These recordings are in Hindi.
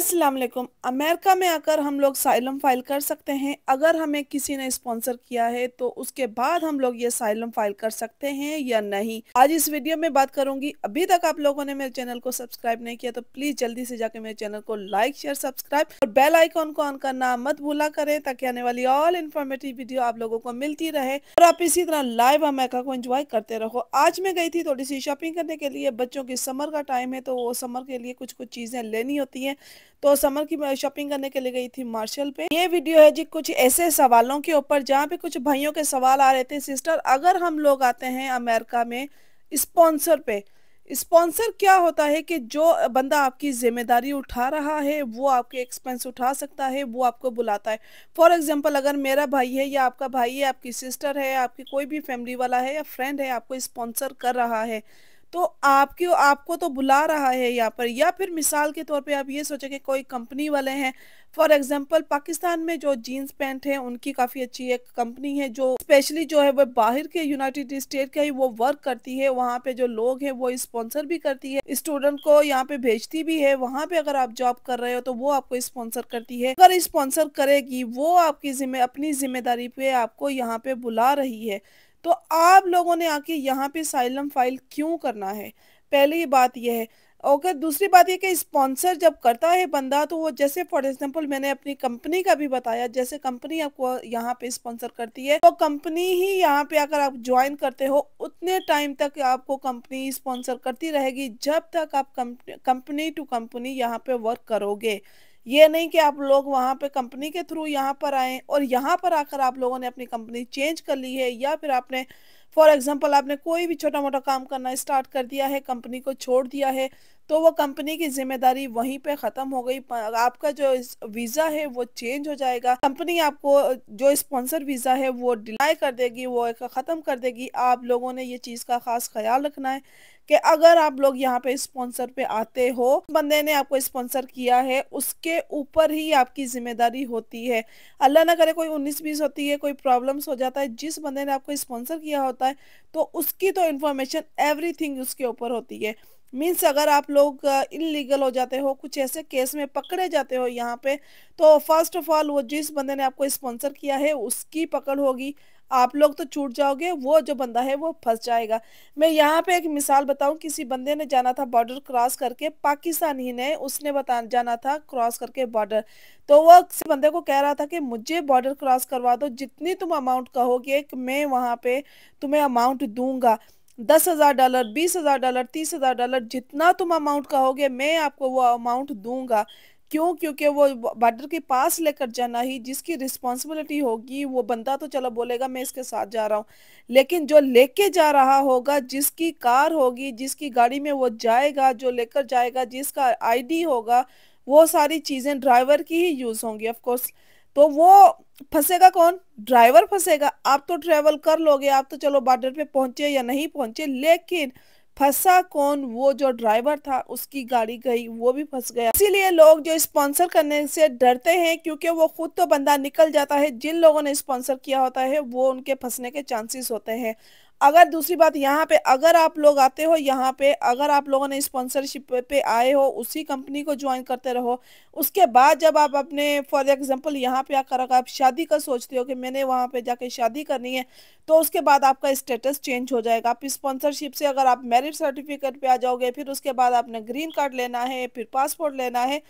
असलम अमेरिका में आकर हम लोग साइलम फाइल कर सकते हैं अगर हमें किसी ने स्पॉन्सर किया है तो उसके बाद हम लोग ये साइलम फाइल कर सकते हैं या नहीं आज इस वीडियो में बात करूंगी अभी तक आप लोगों ने मेरे चैनल को सब्सक्राइब नहीं किया तो प्लीज जल्दी से जाके मेरे चैनल को लाइक शेयर सब्सक्राइब और बेल आइकॉन को ऑन करना मत भूला करें ताकि आने वाली ऑल इन्फॉर्मेटिव वीडियो आप लोगों को मिलती रहे और आप इसी तरह लाइव अमेरिका को इंजॉय करते रहो आज मैं गई थी थोड़ी सी शॉपिंग करने के लिए बच्चों की समर का टाइम है तो वो समर के लिए कुछ कुछ चीजें लेनी होती है तो समर की शॉपिंग करने के लिए गई थी मार्शल पे ये वीडियो है जी कुछ ऐसे सवालों के ऊपर जहाँ पे कुछ भाइयों के सवाल आ रहे थे सिस्टर अगर हम लोग आते हैं अमेरिका में स्पॉन्सर पे स्पॉन्सर क्या होता है कि जो बंदा आपकी जिम्मेदारी उठा रहा है वो आपके एक्सपेंस उठा सकता है वो आपको बुलाता है फॉर एग्जांपल अगर मेरा भाई है या आपका भाई है आपकी सिस्टर है आपकी कोई भी फैमिली वाला है या फ्रेंड है आपको स्पॉन्सर कर रहा है तो आपके आपको तो बुला रहा है यहाँ पर या फिर मिसाल के तौर पे आप ये सोचें कि कोई कंपनी वाले हैं फॉर एग्जांपल पाकिस्तान में जो जीन्स पैंट है उनकी काफ़ी अच्छी एक कंपनी है जो स्पेशली जो है वह बाहर के यूनाइटेड स्टेट का ही वो वर्क करती है वहाँ पे जो लोग हैं वो स्पॉन्सर भी करती है स्टूडेंट को यहाँ पे भेजती भी है वहाँ पे अगर आप जॉब कर रहे हो तो वो आपको स्पॉन्सर करती है अगर स्पॉन्सर करेगी वो आपकी जिम्मे अपनी जिम्मेदारी पे आपको यहाँ पे बुला रही है तो आप लोगों ने आके यहाँ पे साइलम फाइल क्यों करना है पहली बात यह है ओके दूसरी बात ये कि स्पॉन्सर जब करता है बंदा तो वो जैसे फॉर एग्जांपल मैंने अपनी कंपनी का भी बताया जैसे कंपनी आपको यहाँ पे स्पॉन्सर करती है तो कंपनी ही यहाँ पे अगर आप ज्वाइन करते हो उतने टाइम तक आपको कंपनी स्पॉन्सर करती रहेगी जब तक आप कंपनी टू कंपनी यहाँ पे वर्क करोगे ये नहीं कि आप लोग वहाँ पे कंपनी के थ्रू यहाँ पर आए और यहाँ पर आकर आप लोगों ने अपनी कंपनी चेंज कर ली है या फिर आपने फॉर एग्जाम्पल आपने कोई भी छोटा मोटा काम करना स्टार्ट कर दिया है कंपनी को छोड़ दिया है तो वो कंपनी की जिम्मेदारी वहीं पे ख़त्म हो गई आपका जो वीज़ा है वो चेंज हो जाएगा कंपनी आपको जो स्पॉन्सर वीज़ा है वो डिलाई कर देगी वो ख़त्म कर देगी आप लोगों ने ये चीज़ का ख़ास ख्याल रखना है कि अगर आप लोग यहाँ पे स्पॉन्सर पे आते हो बंदे ने आपको स्पॉन्सर किया है उसके ऊपर ही आपकी जिम्मेदारी होती है अल्लाह ना करे कोई उन्नीस बीस होती है कोई प्रॉब्लम्स हो जाता है जिस बंदे ने आपको स्पॉन्सर किया होता है तो उसकी तो इन्फॉर्मेशन एवरीथिंग उसके ऊपर होती है मीन्स अगर आप लोग इलीगल हो जाते हो कुछ ऐसे केस में पकड़े जाते हो यहाँ पे तो फर्स्ट ऑफ ऑल वो जिस बंदे ने आपको स्पॉन्सर किया है उसकी पकड़ होगी आप लोग तो छूट जाओगे वो जो बंदा है वो फंस जाएगा मैं यहाँ पे एक मिसाल बताऊँ किसी बंदे ने जाना था बॉर्डर क्रॉस करके पाकिस्तान ही ने उसने बता जाना था क्रॉस करके बॉर्डर तो वो किसी बंदे को कह रहा था कि मुझे बॉर्डर क्रॉस करवा दो जितनी तुम अमाउंट कहोगे मैं वहाँ पे तुम्हें अमाउंट दूंगा दस हज़ार डॉलर बीस हज़ार डॉलर तीस हज़ार डॉलर जितना तुम अमाउंट कहोगे मैं आपको वो अमाउंट दूंगा क्यों क्योंकि वो बॉर्डर के पास लेकर जाना ही जिसकी रिस्पॉन्सिबिलिटी होगी वो बंदा तो चलो बोलेगा मैं इसके साथ जा रहा हूँ लेकिन जो लेके जा रहा होगा जिसकी कार होगी जिसकी गाड़ी में वो जाएगा जो लेकर जाएगा जिसका आईडी होगा वो सारी चीज़ें ड्राइवर की ही यूज़ होंगी ऑफकोर्स तो वो फंसेगा कौन ड्राइवर फंसेगा आप तो ट्रेवल कर लोगे आप तो चलो बॉर्डर पे पहुंचे या नहीं पहुंचे लेकिन फंसा कौन वो जो ड्राइवर था उसकी गाड़ी गई वो भी फंस गया इसीलिए लोग जो स्पॉन्सर करने से डरते हैं क्योंकि वो खुद तो बंदा निकल जाता है जिन लोगों ने स्पॉन्सर किया होता है वो उनके फंसने के चांसेस होते हैं अगर दूसरी बात यहाँ पे अगर आप लोग आते हो यहाँ पे अगर आप लोगों ने स्पॉन्सरशिप पे आए हो उसी कंपनी को ज्वाइन करते रहो उसके बाद जब आप अपने फॉर एग्जांपल यहाँ पे आकर अगर आप शादी का सोचते हो कि मैंने वहाँ पे जाके शादी करनी है तो उसके बाद आपका स्टेटस चेंज हो जाएगा आप स्पॉन्सरशिप से अगर आप मैरिज सर्टिफिकेट पर आ जाओगे फिर उसके बाद आपने ग्रीन कार्ड लेना है फिर पासपोर्ट लेना है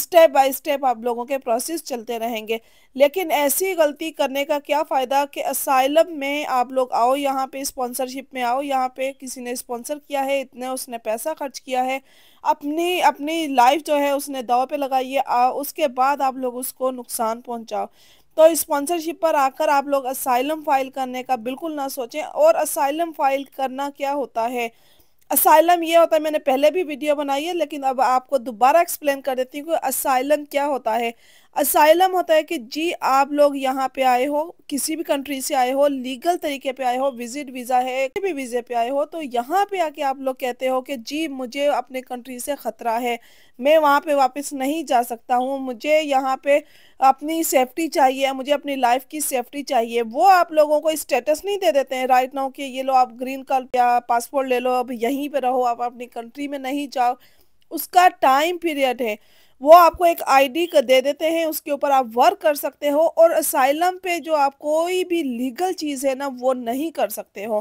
स्टेप बाय स्टेप आप लोगों के प्रोसेस चलते रहेंगे लेकिन ऐसी गलती करने का क्या फ़ायदा कि असाइलम में आप लोग आओ यहाँ पे स्पॉन्सरशिप में आओ यहाँ पे किसी ने स्पॉन्सर किया है इतने उसने पैसा खर्च किया है अपनी अपनी लाइफ जो है उसने दाव पे लगाई है आ, उसके बाद आप लोग उसको नुकसान पहुँचाओ तो स्पॉन्सरशिप पर आकर आप लोग असाइलम फाइल करने का बिल्कुल ना सोचें और असाइलम फाइल करना क्या होता है असाइलम ये होता है मैंने पहले भी वीडियो बनाई है लेकिन अब आपको दोबारा एक्सप्लेन कर देती हूँ कि असाइलम क्या होता है असाइलम होता है कि जी आप लोग यहाँ पे आए हो किसी भी कंट्री से आए हो लीगल तरीके पे आए हो विजिट वीज़ा है किसी भी वीज़े पे आए हो तो यहाँ पे आके आप लोग कहते हो कि जी मुझे अपने कंट्री से ख़तरा है मैं वहाँ पे वापस नहीं जा सकता हूँ मुझे यहाँ पे अपनी सेफ्टी चाहिए मुझे अपनी लाइफ की सेफ्टी चाहिए वो आप लोगों को स्टेटस नहीं दे देते हैं राइट नाउ कि ये लो आप ग्रीन कार्ड या पासपोर्ट ले लो अब यहीं पर रहो आप अपनी कंट्री में नहीं जाओ उसका टाइम पीरियड है वो आपको एक आईडी का दे देते हैं उसके ऊपर आप वर्क कर सकते हो और असाइलम पे जो आप कोई भी लीगल चीज़ है ना वो नहीं कर सकते हो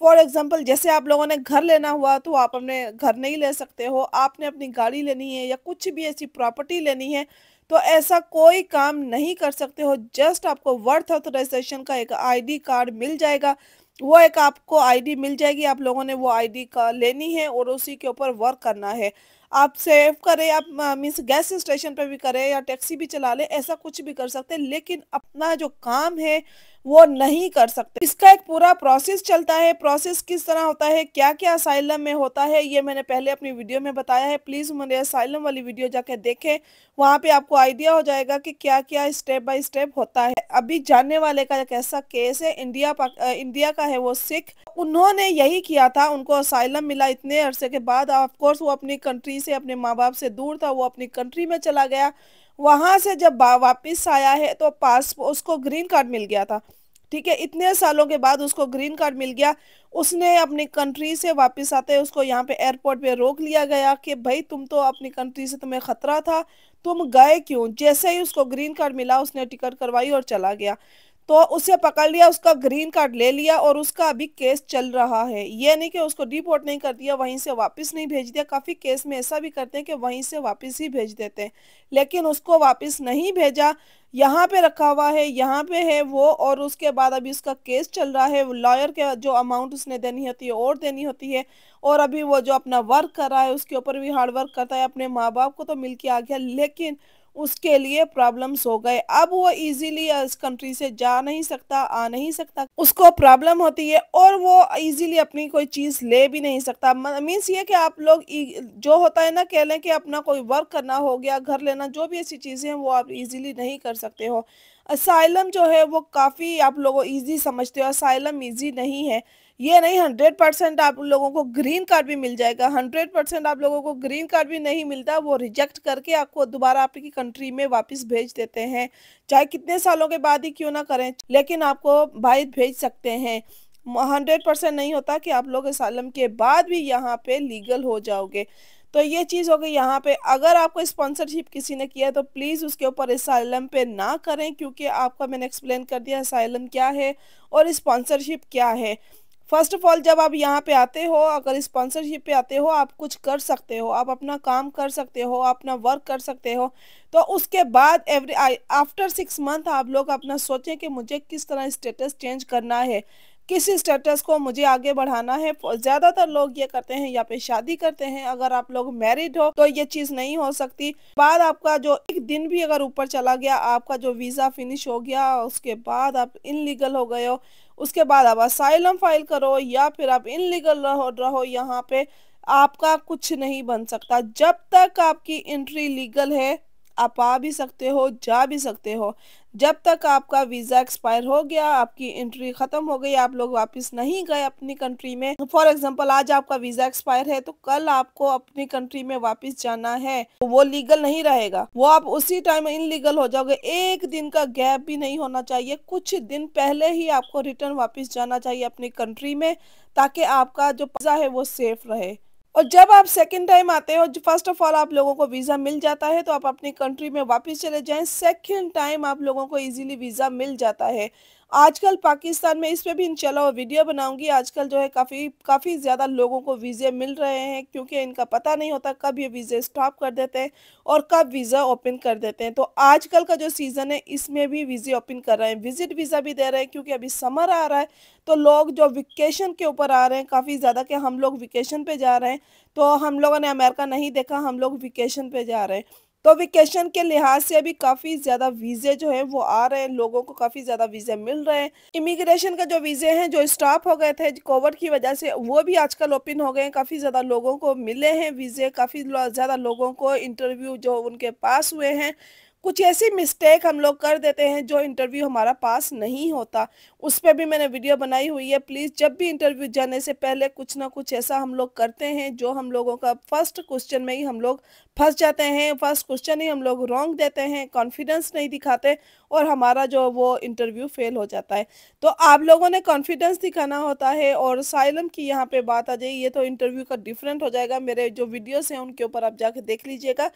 फॉर एग्जाम्पल जैसे आप लोगों ने घर लेना हुआ तो आप अपने घर नहीं ले सकते हो आपने अपनी गाड़ी लेनी है या कुछ भी ऐसी प्रॉपर्टी लेनी है तो ऐसा कोई काम नहीं कर सकते हो जस्ट आपको वर्थ ऑथोराइजेशन का एक आईडी कार्ड मिल जाएगा वो एक आपको आईडी मिल जाएगी आप लोगों ने वो आईडी का लेनी है और उसी के ऊपर वर्क करना है आप सेव करें आप मीन्स गैस स्टेशन पर भी करें या टैक्सी भी चला लें ऐसा कुछ भी कर सकते हैं लेकिन अपना जो काम है वो नहीं कर सकते इसका एक पूरा प्रोसेस चलता है प्रोसेस किस तरह होता है क्या क्या असाइलम में होता है ये मैंने पहले अपनी वीडियो में बताया है प्लीज़ मेरे असाइलम वाली वीडियो जाके देखें वहाँ पे आपको आइडिया हो जाएगा कि क्या क्या स्टेप बाय स्टेप होता है अभी जानने वाले का एक ऐसा केस है इंडिया इंडिया का है वो सिख उन्होंने यही किया था उनको असाइलम मिला इतने अरसे के बाद ऑफकोर्स वो अपनी कंट्री से अपने माँ बाप से दूर था वो अपनी कंट्री में चला गया वहाँ से जब वापस आया है तो पास उसको ग्रीन कार्ड मिल गया था ठीक है इतने सालों के बाद उसको ग्रीन कार्ड मिल गया उसने अपनी कंट्री से वापस आते उसको यहाँ पे एयरपोर्ट पे रोक लिया गया कि भाई तुम तो अपनी कंट्री से तुम्हें खतरा था तुम गए क्यों जैसे ही उसको ग्रीन कार्ड मिला उसने टिकट करवाई और चला गया तो उसे पकड़ लिया उसका ग्रीन कार्ड ले लिया और उसका अभी केस चल रहा है ये नहीं कि उसको डिपोर्ट नहीं कर दिया वहीं से वापस नहीं भेज दिया काफ़ी केस में ऐसा भी करते हैं कि वहीं से वापस ही भेज देते हैं लेकिन उसको वापस नहीं भेजा यहाँ पे रखा हुआ है यहाँ पे है वो और उसके बाद अभी उसका केस चल रहा है लॉयर के जो अमाउंट उसने देनी होती है और देनी होती है और अभी वो जो अपना वर्क कर रहा है उसके ऊपर भी हार्ड वर्क करता है अपने माँ बाप को तो मिल के आ गया लेकिन उसके लिए प्रॉब्लम्स हो गए अब वो इजीली इस कंट्री से जा नहीं सकता आ नहीं सकता उसको प्रॉब्लम होती है और वो इजीली अपनी कोई चीज़ ले भी नहीं सकता मीन्स ये कि आप लोग जो होता है ना कह लें कि अपना कोई वर्क करना हो गया घर लेना जो भी ऐसी चीज़ें हैं वो आप इजीली नहीं कर सकते हो असाइलम जो है वो काफ़ी आप लोगों ईजी समझते हो असाइलम ईजी नहीं है ये नहीं हंड्रेड परसेंट आप लोगों को ग्रीन कार्ड भी मिल जाएगा हंड्रेड परसेंट आप लोगों को ग्रीन कार्ड भी नहीं मिलता वो रिजेक्ट करके आपको दोबारा आपकी कंट्री में वापस भेज देते हैं चाहे कितने सालों के बाद ही क्यों ना करें लेकिन आपको भाई भेज सकते हैं हंड्रेड परसेंट नहीं होता कि आप लोग सालम के बाद भी यहाँ पे लीगल हो जाओगे तो ये चीज़ हो गई यहाँ पे अगर आपको स्पॉन्सरशिप किसी ने किया है तो प्लीज़ उसके ऊपर इसलम पे ना करें क्योंकि आपका मैंने एक्सप्लेन कर दिया इसलम क्या है और स्पॉन्सरशिप क्या है फर्स्ट ऑफ ऑल जब आप यहाँ पे आते हो अगर स्पॉन्सरशिप पे आते हो आप कुछ कर सकते हो आप अपना काम कर सकते हो अपना वर्क कर सकते हो तो उसके बाद एवरी आफ्टर सिक्स मंथ आप लोग अपना सोचें कि मुझे किस तरह स्टेटस चेंज करना है किस स्टेटस को मुझे आगे बढ़ाना है ज्यादातर लोग ये करते हैं या पे शादी करते हैं अगर आप लोग मैरिड हो तो ये चीज नहीं हो सकती बाद आपका जो एक दिन भी अगर ऊपर चला गया आपका जो वीजा फिनिश हो गया उसके बाद आप इनलीगल हो गए हो उसके बाद आप असाइलम फाइल करो या फिर आप इनलीगल रहो रहो यहाँ पे आपका कुछ नहीं बन सकता जब तक आपकी एंट्री लीगल है आप आ भी सकते हो जा भी सकते हो जब तक आपका वीज़ा एक्सपायर हो गया आपकी एंट्री ख़त्म हो गई आप लोग वापस नहीं गए अपनी कंट्री में फॉर एग्जांपल आज आपका वीज़ा एक्सपायर है तो कल आपको अपनी कंट्री में वापस जाना है तो वो लीगल नहीं रहेगा वो आप उसी टाइम इनलीगल हो जाओगे एक दिन का गैप भी नहीं होना चाहिए कुछ दिन पहले ही आपको रिटर्न वापिस जाना चाहिए अपनी कंट्री में ताकि आपका जो पैसा है वो सेफ रहे और जब आप सेकेंड टाइम आते हो फर्स्ट ऑफ ऑल आप लोगों को वीज़ा मिल जाता है तो आप अपनी कंट्री में वापस चले जाएं सेकेंड टाइम आप लोगों को इजीली वीज़ा मिल जाता है आजकल पाकिस्तान में इस पर भी इंशाल्लाह वीडियो बनाऊंगी आजकल जो है काफ़ी काफ़ी ज़्यादा लोगों को वीज़े मिल रहे हैं क्योंकि इनका पता नहीं होता कब ये वीज़े स्टॉप कर देते हैं और कब वीज़ा ओपन कर देते हैं तो आजकल का जो सीज़न है इसमें भी वीज़े ओपन कर रहे हैं विज़िट वीज़ा भी दे रहे हैं क्योंकि अभी समर आ रहा है तो लोग जो वेकेशन के ऊपर आ रहे हैं काफ़ी ज़्यादा कि हम लोग वेकेशन पे जा रहे हैं तो हम लोगों ने अमेरिका नहीं देखा हम लोग वेकेशन पे जा रहे हैं तो वेकेशन के लिहाज से अभी काफ़ी ज़्यादा वीज़े जो है वो आ रहे हैं लोगों को काफ़ी ज़्यादा वीज़े मिल रहे हैं इमिग्रेशन का जो वीज़े हैं जो स्टॉप हो गए थे कोविड की वजह से वो भी आजकल ओपन हो गए हैं काफ़ी ज़्यादा लोगों को मिले हैं वीज़े काफ़ी ज़्यादा लोगों को इंटरव्यू जो उनके पास हुए हैं कुछ ऐसी मिस्टेक हम लोग कर देते हैं जो इंटरव्यू हमारा पास नहीं होता उस पर भी मैंने वीडियो बनाई हुई है प्लीज़ जब भी इंटरव्यू जाने से पहले कुछ ना कुछ ऐसा हम लोग करते हैं जो हम लोगों का फर्स्ट क्वेश्चन में ही हम लोग फंस जाते हैं फर्स्ट क्वेश्चन ही हम लोग रॉन्ग देते हैं कॉन्फिडेंस नहीं दिखाते और हमारा जो वो इंटरव्यू फेल हो जाता है तो आप लोगों ने कॉन्फिडेंस दिखाना होता है और साइलम की यहाँ पे बात आ जाए ये तो इंटरव्यू का डिफरेंट हो जाएगा मेरे जो वीडियोस हैं उनके ऊपर आप जाके देख लीजिएगा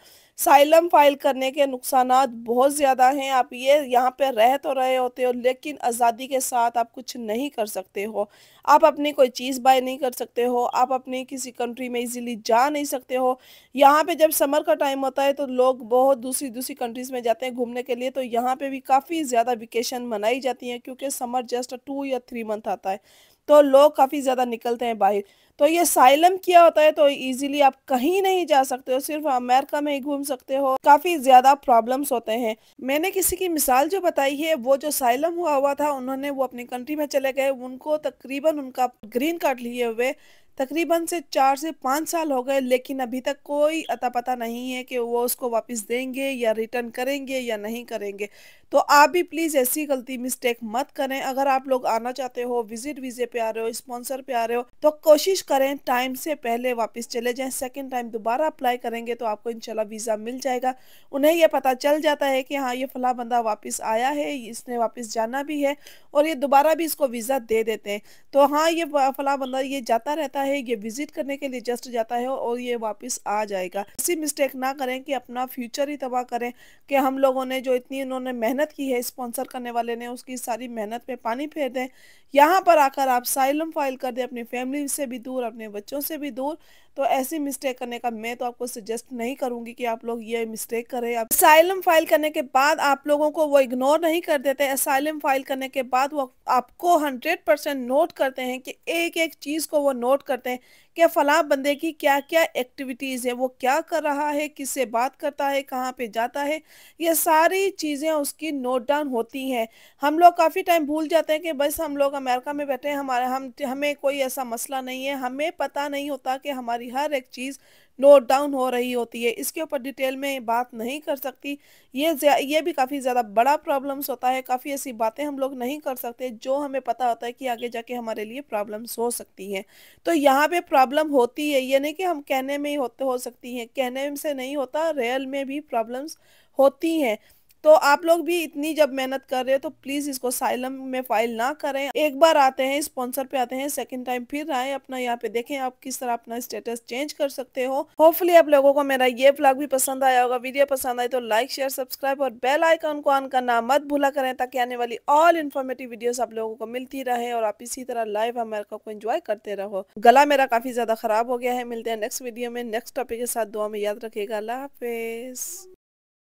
साइलम फाइल करने के नुकसान बहुत ज़्यादा हैं आप ये यहाँ पर रह तो रहे होते हो लेकिन आज़ादी के साथ आप कुछ नहीं कर सकते हो आप अपनी कोई चीज़ बाय नहीं कर सकते हो आप अपनी किसी कंट्री में इजीली जा नहीं सकते हो यहाँ पे जब समर का टाइम होता है तो लोग बहुत दूसरी दूसरी कंट्रीज़ में जाते हैं घूमने के लिए तो यहाँ पे भी काफ़ी ज़्यादा वेकेशन मनाई जाती है क्योंकि समर जस्ट टू या थ्री मंथ आता है तो लोग काफ़ी ज़्यादा निकलते हैं बाहर तो ये साइलम किया होता है तो इजीली आप कहीं नहीं जा सकते हो सिर्फ अमेरिका में ही घूम सकते हो काफ़ी ज़्यादा प्रॉब्लम्स होते हैं मैंने किसी की मिसाल जो बताई है वो जो साइलम हुआ हुआ था उन्होंने वो अपनी कंट्री में चले गए उनको तकरीबन उनका ग्रीन कार्ड लिए हुए तकरीबन से चार से पाँच साल हो गए लेकिन अभी तक कोई अता पता नहीं है कि वो उसको वापस देंगे या रिटर्न करेंगे या नहीं करेंगे तो आप भी प्लीज़ ऐसी गलती मिस्टेक मत करें अगर आप लोग आना चाहते हो विजिट वीज़े पे आ रहे हो स्पॉन्सर पे आ रहे हो तो कोशिश करें टाइम से पहले वापस चले जाएं सेकेंड टाइम दोबारा अप्लाई करेंगे तो आपको इनशाला वीज़ा मिल जाएगा उन्हें यह पता चल जाता है कि हाँ ये फला बंदा वापस आया है इसने वापस जाना भी है और ये दोबारा भी इसको वीज़ा दे देते हैं तो हाँ ये फला बंदा ये जाता रहता है है ये विजिट करने के लिए जस्ट जाता है और ये वापस आ जाएगा इसी मिस्टेक ना करें कि अपना फ्यूचर ही तबाह करें कि हम लोगों ने जो इतनी उन्होंने मेहनत की है स्पॉन्सर करने वाले ने उसकी सारी मेहनत पे पानी फेर दें यहाँ पर आकर आप साइलम फाइल कर दें अपनी फैमिली से भी दूर अपने बच्चों से भी दूर तो ऐसी मिस्टेक करने का मैं तो आपको सजेस्ट नहीं करूंगी कि आप लोग ये मिस्टेक करें आप असाइलम फाइल करने के बाद आप लोगों को वो इग्नोर नहीं कर देते असाइलम फाइल करने के बाद वो आपको हंड्रेड परसेंट नोट करते हैं कि एक एक चीज़ को वो नोट करते हैं कि फला बंदे की क्या क्या एक्टिविटीज़ है वो क्या कर रहा है किससे बात करता है कहाँ पे जाता है ये सारी चीज़ें उसकी नोट डाउन होती हैं हम लोग काफ़ी टाइम भूल जाते हैं कि बस हम लोग अमेरिका में बैठे हैं हमारे हम हमें कोई ऐसा मसला नहीं है हमें पता नहीं होता कि हमारी हर एक चीज़ नोट डाउन हो रही होती है इसके ऊपर डिटेल में बात नहीं कर सकती ये ये भी काफ़ी ज़्यादा बड़ा प्रॉब्लम्स होता है काफ़ी ऐसी बातें हम लोग नहीं कर सकते जो हमें पता होता है कि आगे जाके हमारे लिए प्रॉब्लम्स हो सकती हैं तो यहाँ पे प्रॉब्लम होती है ये नहीं कि हम कहने में ही होते हो सकती हैं कहने से नहीं होता रियल में भी प्रॉब्लम्स होती हैं तो आप लोग भी इतनी जब मेहनत कर रहे हो तो प्लीज इसको साइलम में फाइल ना करें एक बार आते हैं स्पॉन्सर पे आते हैं सेकंड टाइम फिर आए अपना यहाँ पे देखें आप किस तरह अपना स्टेटस चेंज कर सकते हो होपफुली आप लोगों को मेरा ये ब्लॉग भी पसंद आया होगा वीडियो पसंद आए तो लाइक शेयर सब्सक्राइब और बेल आइकन को ऑन करना मत भूला करें ताकि आने वाली ऑल इन्फॉर्मेटिव वीडियो आप लोगों को मिलती रहे और आप इसी तरह लाइव अमेरिका को एंजॉय करते रहो गला मेरा काफी ज्यादा खराब हो गया है मिलते हैं नेक्स्ट वीडियो में नेक्स्ट टॉपिक के साथ दुआ में याद रखेगा